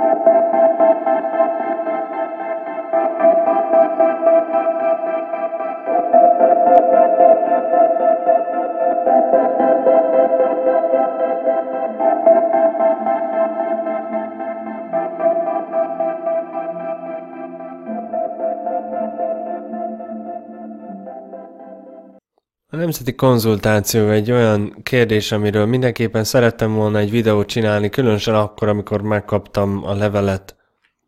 Música nemzeti konzultáció egy olyan kérdés, amiről mindenképpen szerettem volna egy videót csinálni, különösen akkor, amikor megkaptam a levelet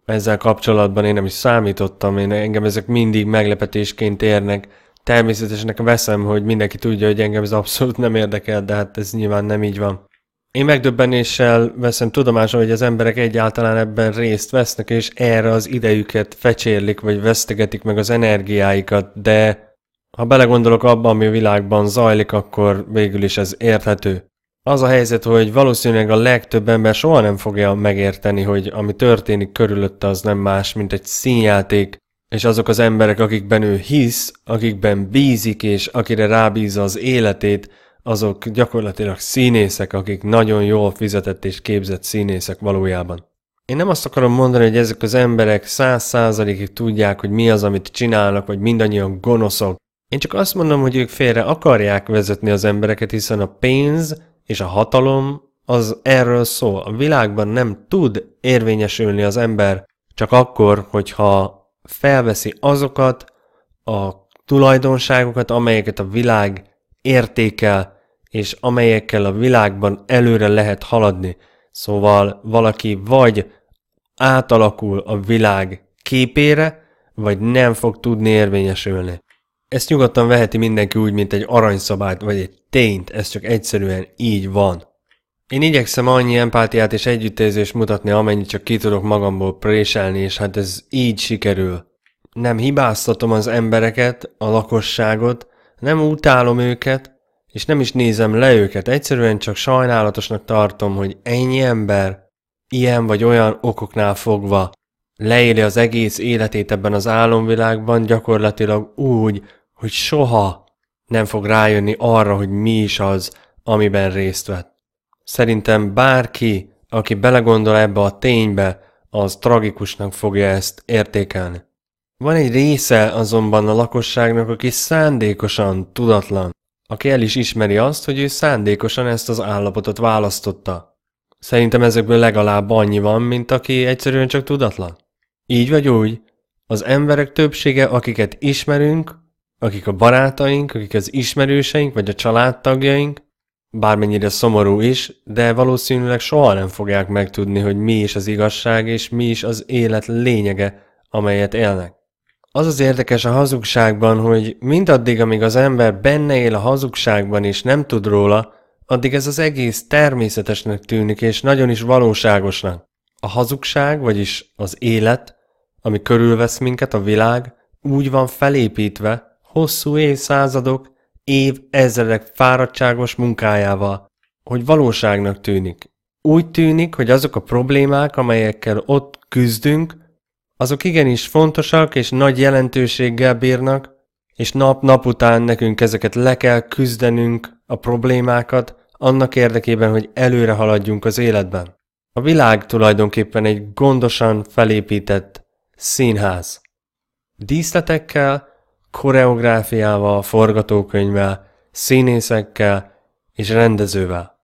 ezzel kapcsolatban, én nem is számítottam, én engem ezek mindig meglepetésként érnek. Természetesen nekem veszem, hogy mindenki tudja, hogy engem ez abszolút nem érdekel, de hát ez nyilván nem így van. Én megdöbbenéssel veszem tudomásom, hogy az emberek egyáltalán ebben részt vesznek, és erre az idejüket fecsérlik, vagy vesztegetik meg az energiáikat, de ha belegondolok abban, ami a világban zajlik, akkor végül is ez érthető. Az a helyzet, hogy valószínűleg a legtöbb ember soha nem fogja megérteni, hogy ami történik körülötte az nem más, mint egy színjáték, és azok az emberek, akikben ő hisz, akikben bízik és akire rábízza az életét, azok gyakorlatilag színészek, akik nagyon jól fizetett és képzett színészek valójában. Én nem azt akarom mondani, hogy ezek az emberek száz százalékig tudják, hogy mi az, amit csinálnak, vagy mindannyian gonoszok, én csak azt mondom, hogy ők félre akarják vezetni az embereket, hiszen a pénz és a hatalom az erről szól. A világban nem tud érvényesülni az ember csak akkor, hogyha felveszi azokat a tulajdonságokat, amelyeket a világ értékel, és amelyekkel a világban előre lehet haladni. Szóval valaki vagy átalakul a világ képére, vagy nem fog tudni érvényesülni. Ezt nyugodtan veheti mindenki úgy, mint egy aranyszabályt vagy egy tényt, ez csak egyszerűen így van. Én igyekszem annyi empátiát és együttérzést mutatni, amennyit csak ki tudok magamból préselni, és hát ez így sikerül. Nem hibáztatom az embereket, a lakosságot, nem utálom őket, és nem is nézem le őket, egyszerűen csak sajnálatosnak tartom, hogy ennyi ember ilyen vagy olyan okoknál fogva leéli az egész életét ebben az álomvilágban gyakorlatilag úgy, hogy soha nem fog rájönni arra, hogy mi is az, amiben részt vett. Szerintem bárki, aki belegondol ebbe a ténybe, az tragikusnak fogja ezt értékelni. Van egy része azonban a lakosságnak, aki szándékosan tudatlan, aki el is ismeri azt, hogy ő szándékosan ezt az állapotot választotta. Szerintem ezekből legalább annyi van, mint aki egyszerűen csak tudatlan. Így vagy úgy, az emberek többsége, akiket ismerünk, akik a barátaink, akik az ismerőseink, vagy a családtagjaink, bármennyire szomorú is, de valószínűleg soha nem fogják megtudni, hogy mi is az igazság és mi is az élet lényege, amelyet élnek. Az az érdekes a hazugságban, hogy mindaddig, amíg az ember benne él a hazugságban és nem tud róla, addig ez az egész természetesnek tűnik és nagyon is valóságosnak. A hazugság, vagyis az élet, ami körülvesz minket a világ, úgy van felépítve hosszú évszázadok, év ezredek fáradtságos munkájával, hogy valóságnak tűnik. Úgy tűnik, hogy azok a problémák, amelyekkel ott küzdünk, azok igenis fontosak és nagy jelentőséggel bírnak, és nap-nap után nekünk ezeket le kell küzdenünk, a problémákat, annak érdekében, hogy előre haladjunk az életben. A világ tulajdonképpen egy gondosan felépített Színház. Díszletekkel, koreográfiával, forgatókönyvvel, színészekkel és rendezővel.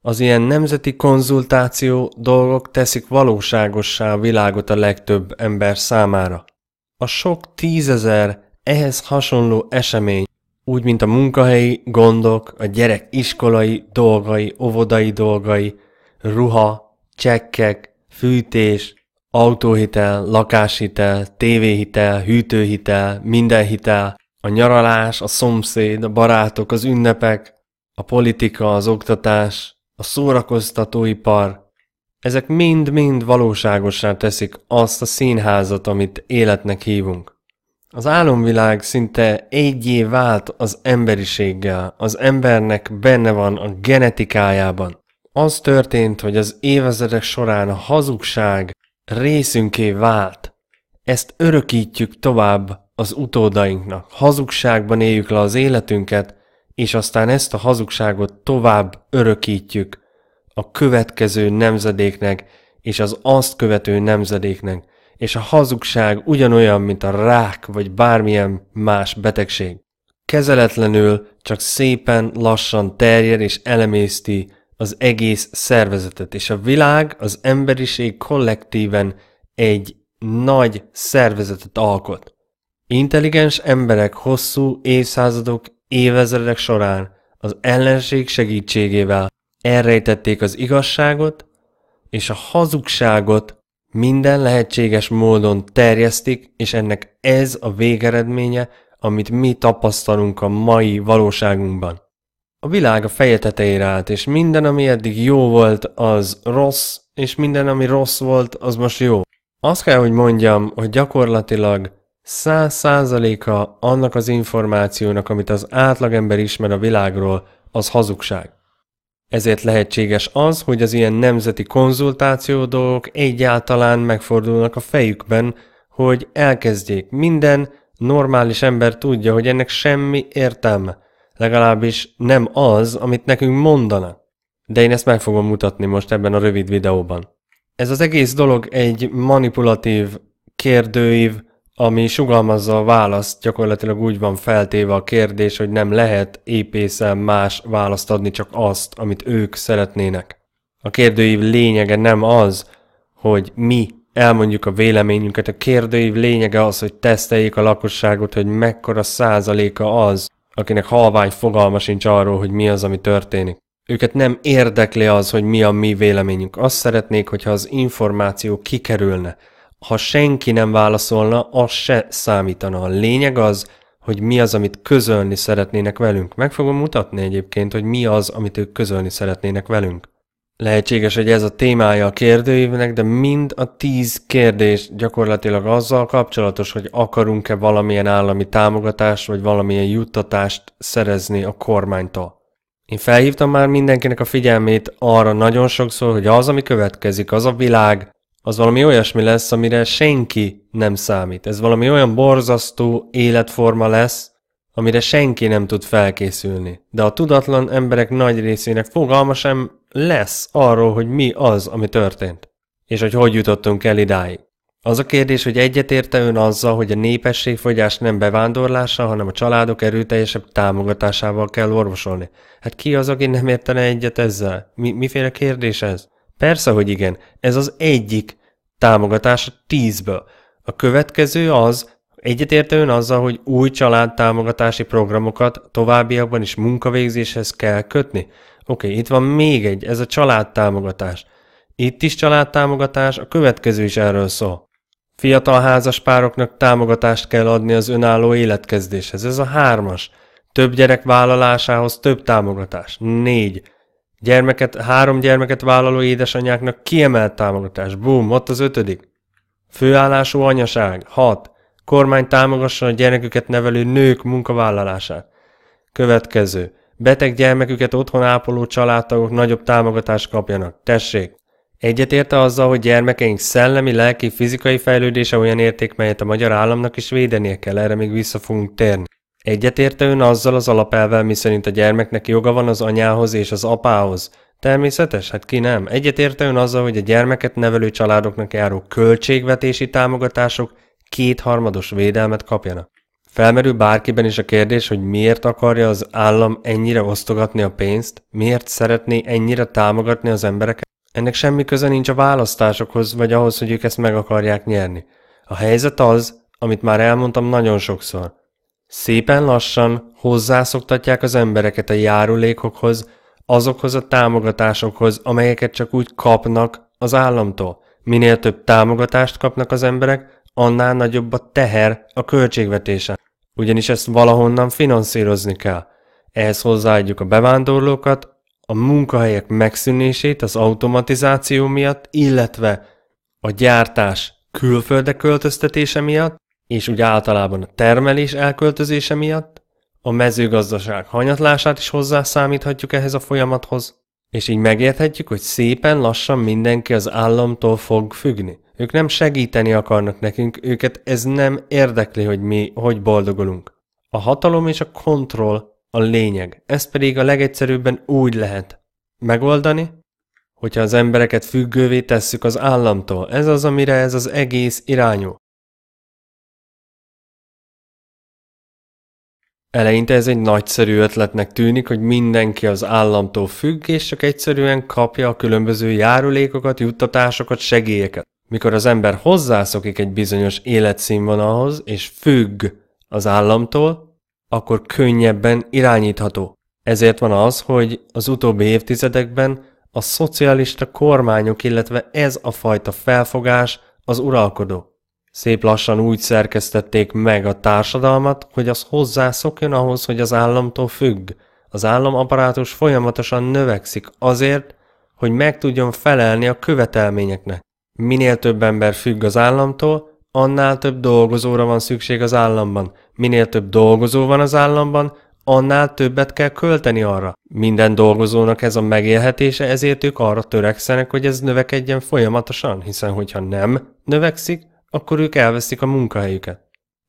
Az ilyen nemzeti konzultáció dolgok teszik valóságossá a világot a legtöbb ember számára. A sok tízezer ehhez hasonló esemény, úgy mint a munkahelyi gondok, a gyerek iskolai dolgai, óvodai dolgai, ruha, csekkek, fűtés, autóhitel, lakáshitel, tévéhitel, hűtőhitel, minden hitel, a nyaralás, a szomszéd, a barátok, az ünnepek, a politika, az oktatás, a szórakoztatóipar, ezek mind-mind valóságosá teszik azt a színházat, amit életnek hívunk. Az álomvilág szinte egyé vált az emberiséggel, az embernek benne van a genetikájában az történt, hogy az évezredek során a hazugság részünké vált. Ezt örökítjük tovább az utódainknak. Hazugságban éljük le az életünket, és aztán ezt a hazugságot tovább örökítjük a következő nemzedéknek és az azt követő nemzedéknek. És a hazugság ugyanolyan, mint a rák vagy bármilyen más betegség. Kezeletlenül csak szépen lassan terjed és elemészti az egész szervezetet, és a világ, az emberiség kollektíven egy nagy szervezetet alkot. Intelligens emberek hosszú évszázadok, évezredek során az ellenség segítségével elrejtették az igazságot, és a hazugságot minden lehetséges módon terjesztik, és ennek ez a végeredménye, amit mi tapasztalunk a mai valóságunkban. A világ a feje tetejére állt, és minden, ami eddig jó volt, az rossz, és minden, ami rossz volt, az most jó. Azt kell, hogy mondjam, hogy gyakorlatilag száz százaléka annak az információnak, amit az átlagember ismer a világról, az hazugság. Ezért lehetséges az, hogy az ilyen nemzeti konzultáció dolgok egyáltalán megfordulnak a fejükben, hogy elkezdjék. Minden normális ember tudja, hogy ennek semmi értelme. Legalábbis nem az, amit nekünk mondana. De én ezt meg fogom mutatni most ebben a rövid videóban. Ez az egész dolog egy manipulatív kérdőív, ami sugalmazza a választ, gyakorlatilag úgy van feltéve a kérdés, hogy nem lehet épészen más választ adni, csak azt, amit ők szeretnének. A kérdőív lényege nem az, hogy mi elmondjuk a véleményünket, a kérdőív lényege az, hogy teszteljék a lakosságot, hogy mekkora százaléka az, akinek halvány fogalma sincs arról, hogy mi az, ami történik. Őket nem érdekli az, hogy mi a mi véleményünk. Azt szeretnék, hogyha az információ kikerülne. Ha senki nem válaszolna, az se számítana. A lényeg az, hogy mi az, amit közölni szeretnének velünk. Meg fogom mutatni egyébként, hogy mi az, amit ők közölni szeretnének velünk. Lehetséges, hogy ez a témája a kérdőívnek, de mind a tíz kérdés gyakorlatilag azzal kapcsolatos, hogy akarunk-e valamilyen állami támogatást vagy valamilyen juttatást szerezni a kormánytól. Én felhívtam már mindenkinek a figyelmét arra nagyon sokszor, hogy az, ami következik, az a világ, az valami olyasmi lesz, amire senki nem számít. Ez valami olyan borzasztó életforma lesz, amire senki nem tud felkészülni. De a tudatlan emberek nagy részének fogalma sem lesz arról, hogy mi az, ami történt, és hogy hogy jutottunk el idáig. Az a kérdés, hogy egyetérte ön azzal, hogy a népességfogyás nem bevándorlással, hanem a családok erőteljesebb támogatásával kell orvosolni. Hát ki az, aki nem értene egyet ezzel? Mi, miféle kérdés ez? Persze, hogy igen. Ez az egyik támogatás a tízből. A következő az, Egyetérte ön azzal, hogy új családtámogatási programokat továbbiakban is munkavégzéshez kell kötni? Oké, okay, itt van még egy, ez a családtámogatás. Itt is családtámogatás, a következő is erről szól. Fiatal házaspároknak támogatást kell adni az önálló életkezdéshez, ez a hármas. Több gyerek vállalásához több támogatás, négy. Gyermeket, három gyermeket vállaló édesanyáknak kiemelt támogatás, boom, ott az ötödik. Főállású anyaság, hat. Kormány támogasson a gyermeküket nevelő nők munkavállalását. Következő. Beteg gyermeküket otthon ápoló családtagok nagyobb támogatást kapjanak. Tessék! Egyetérte azzal, hogy gyermekeink szellemi, lelki, fizikai fejlődése olyan érték, melyet a magyar államnak is védenie kell, erre még vissza fogunk térni. Egyetérte ön azzal az alapelvel, miszerint a gyermeknek joga van az anyához és az apához. Természetes? Hát ki nem. Egyetérte ön azzal, hogy a gyermeket nevelő családoknak járó költségvetési támogatások kétharmados védelmet kapjanak. Felmerül bárkiben is a kérdés, hogy miért akarja az állam ennyire osztogatni a pénzt, miért szeretné ennyire támogatni az embereket. Ennek semmi köze nincs a választásokhoz, vagy ahhoz, hogy ők ezt meg akarják nyerni. A helyzet az, amit már elmondtam nagyon sokszor. Szépen lassan hozzászoktatják az embereket a járulékokhoz, azokhoz a támogatásokhoz, amelyeket csak úgy kapnak az államtól. Minél több támogatást kapnak az emberek, annál nagyobb a teher a költségvetése, ugyanis ezt valahonnan finanszírozni kell. Ehhez hozzáadjuk a bevándorlókat, a munkahelyek megszűnését az automatizáció miatt, illetve a gyártás külföldre költöztetése miatt, és úgy általában a termelés elköltözése miatt, a mezőgazdaság hanyatlását is hozzászámíthatjuk ehhez a folyamathoz, és így megérthetjük, hogy szépen lassan mindenki az államtól fog függni. Ők nem segíteni akarnak nekünk, őket ez nem érdekli, hogy mi hogy boldogulunk. A hatalom és a kontroll a lényeg, ez pedig a legegyszerűbben úgy lehet megoldani, hogyha az embereket függővé tesszük az államtól. Ez az, amire ez az egész irányú. Eleinte ez egy nagyszerű ötletnek tűnik, hogy mindenki az államtól függ, és csak egyszerűen kapja a különböző járulékokat, juttatásokat, segélyeket mikor az ember hozzászokik egy bizonyos életszínvonalhoz, és függ az államtól, akkor könnyebben irányítható. Ezért van az, hogy az utóbbi évtizedekben a szocialista kormányok, illetve ez a fajta felfogás az uralkodó. Szép lassan úgy szerkesztették meg a társadalmat, hogy az hozzászokjon ahhoz, hogy az államtól függ. Az államaparátus folyamatosan növekszik azért, hogy meg tudjon felelni a követelményeknek. Minél több ember függ az államtól, annál több dolgozóra van szükség az államban. Minél több dolgozó van az államban, annál többet kell költeni arra. Minden dolgozónak ez a megélhetése, ezért ők arra törekszenek, hogy ez növekedjen folyamatosan, hiszen hogyha nem növekszik, akkor ők elveszik a munkahelyüket.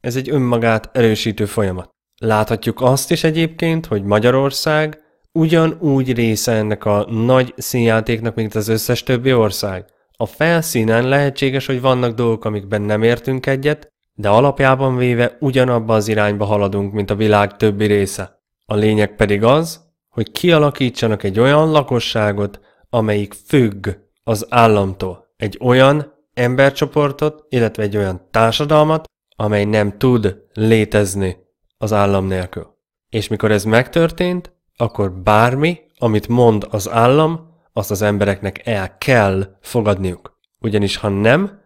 Ez egy önmagát erősítő folyamat. Láthatjuk azt is egyébként, hogy Magyarország ugyanúgy része ennek a nagy színjátéknak, mint az összes többi ország. A felszínen lehetséges, hogy vannak dolgok, amikben nem értünk egyet, de alapjában véve ugyanabba az irányba haladunk, mint a világ többi része. A lényeg pedig az, hogy kialakítsanak egy olyan lakosságot, amelyik függ az államtól. Egy olyan embercsoportot, illetve egy olyan társadalmat, amely nem tud létezni az állam nélkül. És mikor ez megtörtént, akkor bármi, amit mond az állam, azt az embereknek el kell fogadniuk. Ugyanis ha nem,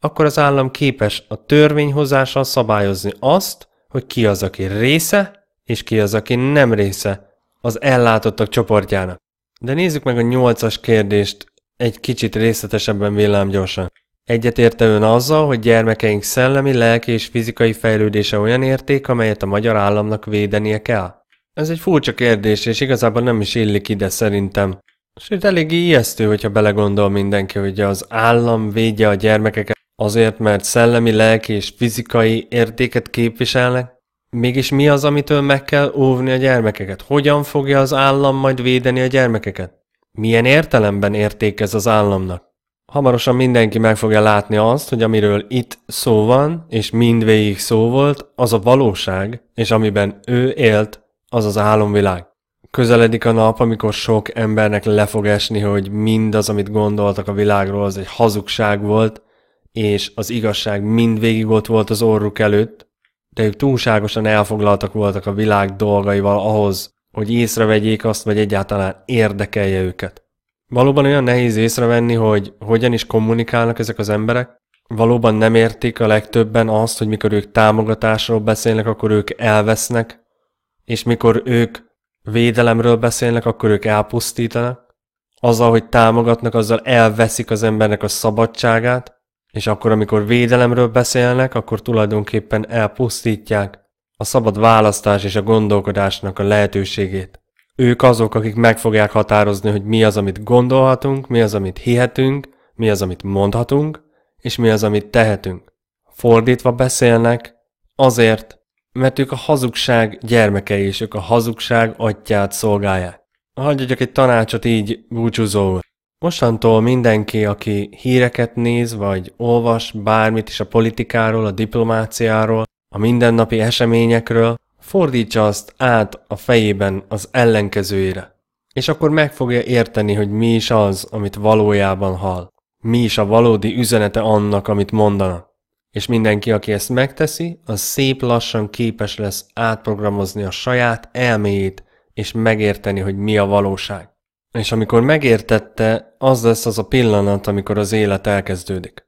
akkor az állam képes a törvényhozással szabályozni azt, hogy ki az, aki része, és ki az, aki nem része az ellátottak csoportjának. De nézzük meg a nyolcas kérdést egy kicsit részletesebben villámgyorsan. Egyetérte ön azzal, hogy gyermekeink szellemi, lelki és fizikai fejlődése olyan érték, amelyet a magyar államnak védenie kell? Ez egy furcsa kérdés, és igazából nem is illik ide szerintem. Sőt, eléggé ijesztő, hogyha belegondol mindenki, hogy az állam védje a gyermekeket azért, mert szellemi, lelki és fizikai értéket képviselnek. Mégis mi az, amitől meg kell óvni a gyermekeket? Hogyan fogja az állam majd védeni a gyermekeket? Milyen értelemben értékez az államnak? Hamarosan mindenki meg fogja látni azt, hogy amiről itt szó van, és mindvégig szó volt, az a valóság, és amiben ő élt, az az álomvilág közeledik a nap, amikor sok embernek le fog esni, hogy mindaz, amit gondoltak a világról, az egy hazugság volt, és az igazság mindvégig ott volt az orruk előtt, de ők túlságosan elfoglaltak voltak a világ dolgaival ahhoz, hogy észrevegyék azt, vagy egyáltalán érdekelje őket. Valóban olyan nehéz észrevenni, hogy hogyan is kommunikálnak ezek az emberek, valóban nem értik a legtöbben azt, hogy mikor ők támogatásról beszélnek, akkor ők elvesznek, és mikor ők védelemről beszélnek, akkor ők elpusztítanak, azzal, hogy támogatnak, azzal elveszik az embernek a szabadságát, és akkor, amikor védelemről beszélnek, akkor tulajdonképpen elpusztítják a szabad választás és a gondolkodásnak a lehetőségét. Ők azok, akik meg fogják határozni, hogy mi az, amit gondolhatunk, mi az, amit hihetünk, mi az, amit mondhatunk, és mi az, amit tehetünk. Fordítva beszélnek azért, mert ők a hazugság gyermekei, és ők a hazugság atyát szolgálják. Hagyjak egy tanácsot így búcsúzóul. Mostantól mindenki, aki híreket néz, vagy olvas bármit is a politikáról, a diplomáciáról, a mindennapi eseményekről, fordítsa azt át a fejében az ellenkezőjére. És akkor meg fogja érteni, hogy mi is az, amit valójában hall. Mi is a valódi üzenete annak, amit mondanak. És mindenki, aki ezt megteszi, az szép lassan képes lesz átprogramozni a saját elméjét, és megérteni, hogy mi a valóság. És amikor megértette, az lesz az a pillanat, amikor az élet elkezdődik.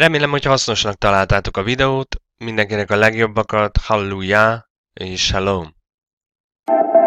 Remélem, hogy hasznosnak találtátok a videót, mindenkinek a legjobbakat, hallujá és shalom! Thank you